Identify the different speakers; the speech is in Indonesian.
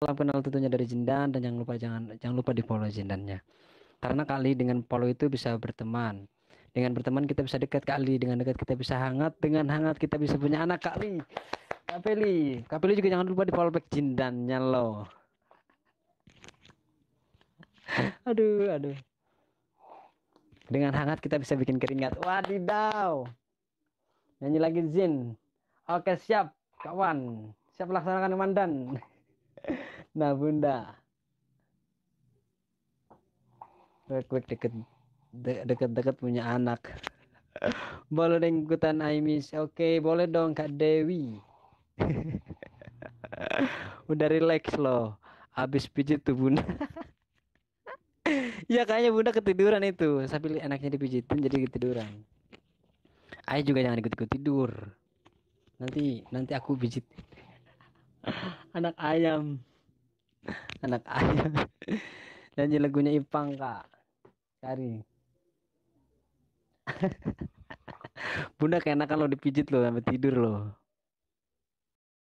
Speaker 1: Salam kenal tentunya dari jendan dan jangan lupa jangan jangan lupa di follow jendannya Karena kali dengan follow itu bisa berteman. Dengan berteman kita bisa dekat kali, dengan dekat kita bisa hangat, dengan hangat kita bisa punya anak kali. Kapeli, Kapeli juga jangan lupa di follow back jendannya lo aduh, aduh. Dengan hangat kita bisa bikin keringat. Wadidaw. Nyanyi lagi Jin. Oke, siap, kawan. Siap laksanakan komandan. Nah, Bunda. Rekwek deket deket-deket punya anak. boleh dong ikutan Aimis. Oke, boleh dong Kak Dewi. Udah relax loh. Habis pijit tuh Bunda. ya kayaknya Bunda ketiduran itu. Saya pilih enaknya dipijitin jadi ketiduran. Ayah juga jangan ikut-ikut tidur. Nanti nanti aku pijit. Anak ayam anak ayah nyanyi lagunya Ipang kak cari bunda kan lo dipijit lo sampai tidur lo